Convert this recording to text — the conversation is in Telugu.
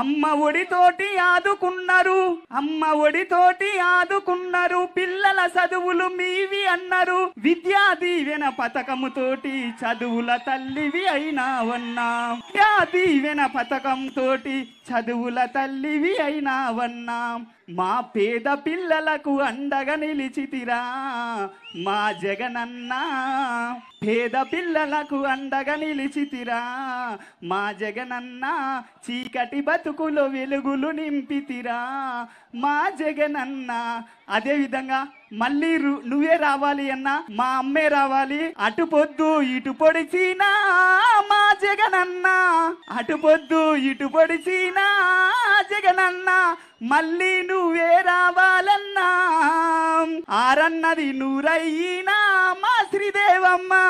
అమ్మ ఒడితోటి ఆదుకున్నారు అమ్మ ఒడితోటి ఆదుకున్నారు పిల్లల చదువులు మీవి అన్నారు విద్యా దీవెన పథకముతోటి చదువుల తల్లివి అయినా వన్నా విద్యా దీవెన పథకం తోటి చదువుల తల్లివి అయినా వన్నా మా పేద పిల్లలకు అండగా నిలిచితిరా మా జగనన్న పేద పిల్లలకు అండగా నిలిచితిరా మా జగనన్న చీకటి బతి బ్రతుకులో వెలుగులు నింపితిరా మా జగనన్న అదే విధంగా మళ్ళీ నువ్వే రావాలి అన్న మా అమ్మే రావాలి అటు పొద్దు ఇటు పొడిచినా మా జగనన్న అటు పొద్దు ఇటు పొడిచినా జగనన్న మళ్ళీ నువ్వే రావాలన్నా ఆరన్నది నూరయ్యినా మా శ్రీదేవమ్మ